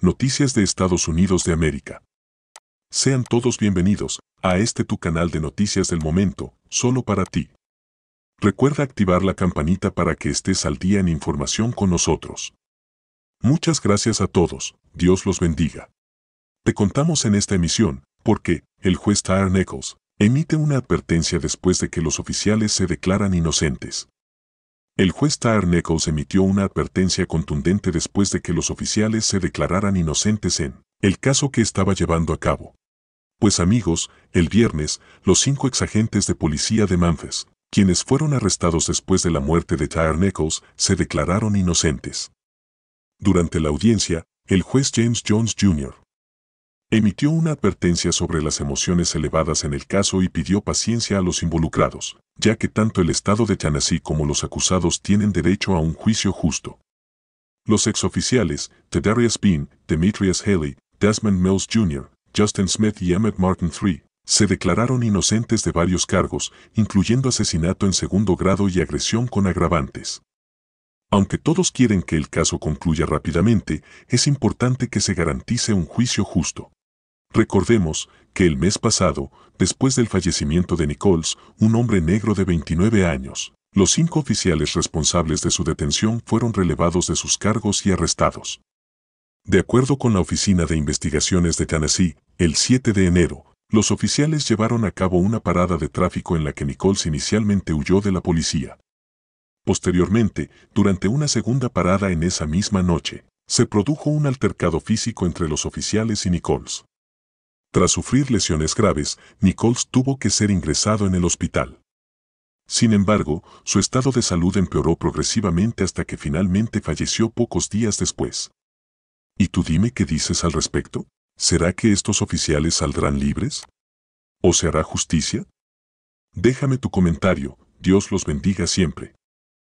Noticias de Estados Unidos de América. Sean todos bienvenidos a este tu canal de noticias del momento, solo para ti. Recuerda activar la campanita para que estés al día en información con nosotros. Muchas gracias a todos, Dios los bendiga. Te contamos en esta emisión, porque el juez Tyre Nichols emite una advertencia después de que los oficiales se declaran inocentes. El juez Nichols emitió una advertencia contundente después de que los oficiales se declararan inocentes en el caso que estaba llevando a cabo. Pues amigos, el viernes, los cinco exagentes de policía de Memphis, quienes fueron arrestados después de la muerte de Nichols, se declararon inocentes. Durante la audiencia, el juez James Jones Jr. Emitió una advertencia sobre las emociones elevadas en el caso y pidió paciencia a los involucrados, ya que tanto el Estado de Tennessee como los acusados tienen derecho a un juicio justo. Los exoficiales, Tedarius Bean, Demetrius Haley, Desmond Mills Jr., Justin Smith y Emmett Martin III, se declararon inocentes de varios cargos, incluyendo asesinato en segundo grado y agresión con agravantes. Aunque todos quieren que el caso concluya rápidamente, es importante que se garantice un juicio justo. Recordemos que el mes pasado, después del fallecimiento de Nichols, un hombre negro de 29 años, los cinco oficiales responsables de su detención fueron relevados de sus cargos y arrestados. De acuerdo con la Oficina de Investigaciones de Tennessee, el 7 de enero, los oficiales llevaron a cabo una parada de tráfico en la que Nichols inicialmente huyó de la policía. Posteriormente, durante una segunda parada en esa misma noche, se produjo un altercado físico entre los oficiales y Nichols. Tras sufrir lesiones graves, Nichols tuvo que ser ingresado en el hospital. Sin embargo, su estado de salud empeoró progresivamente hasta que finalmente falleció pocos días después. ¿Y tú dime qué dices al respecto? ¿Será que estos oficiales saldrán libres? ¿O se hará justicia? Déjame tu comentario, Dios los bendiga siempre.